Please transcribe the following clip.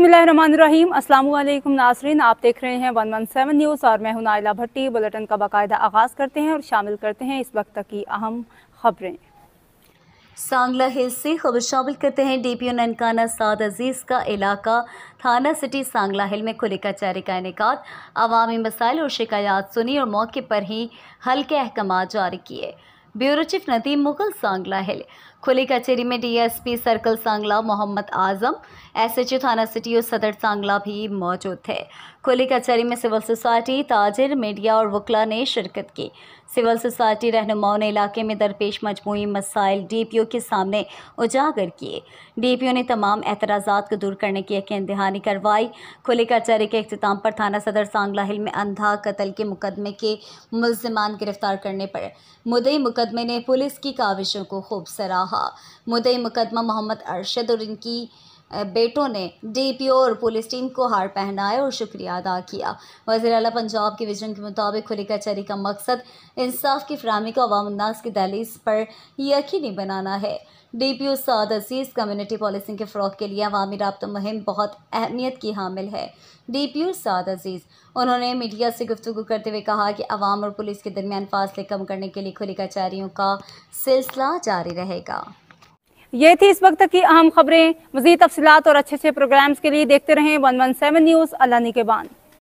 बसमिलीम अल्लाम नासरीन आप देख रहे हैं वन वन सेवन न्यूज़ और मैं हूं नायला भट्टी बुलेटिन का बाकायदा आगाज़ करते हैं और शामिल करते हैं इस वक्त की अहम खबरें सांगला हिल से खबर शामिल करते हैं डीपीओ ननकाना साद अजीज़ का इलाका थाना सिटी सांगला हिल में खुले कचहरे का इनका अवामी मसाइल और शिकायत सुनी और मौके पर ही हल्के अहकाम जारी किए ब्यूरो चीफ नदीम मुगल सांगला हिल खुली कचहरी में DSP circle Sangla Mohammad Azam SHO थाना सिटी और सदर सांगला भी मौजूद थे खुली कचहरी में सिविल सोसाइटी ताजिर मीडिया और वकला ने शिरकत की सिविल सोसाइटी रहनुमाओं ने इलाके में दरपेश मजमू मसाइल डीपीओ के सामने उजागर किए डीपीओ ने तमाम एतराज को दूर करने की यकीन दहानी करवाई खुले कचहरी के अख्ताम पर थाना सदर सांगला हिल में अंधा कत्ल के मुकदमे के मुलजमान गिरफ्तार करने पर मुदई मुकदमे ने पुलिस की काविशों को खूब सराहा कहा मुदई मुकदमा मोहम्मद अरशद और इनकी बेटों ने डीपीओ और पुलिस टीम को हार पहनाया और शुक्रिया अदा किया वजी अला पंजाब के विजन के मुताबिक खुली कचहरी का मकसद इंसाफ की फ्राहमी को अवाम की दहलीज पर यकीनी बनाना है D P O Saad Aziz community policing के फ़रोग के लिए अवामी रबता मुहिम बहुत अहमियत की हामिल है डी पी ओ साद अजीज़ उन्होंने मीडिया से गुफ्तु करते हुए कहा कि अवाम और पुलिस के दरमियान फासले कम करने के लिए खुली कचहरी का सिलसिला जारी रहेगा ये थी इस वक्त की अहम खबरें मजीद तफसलत और अच्छे अच्छे प्रोग्राम्स के लिए देखते रहें वन वन सेवन न्यूज़ अल्लाह बान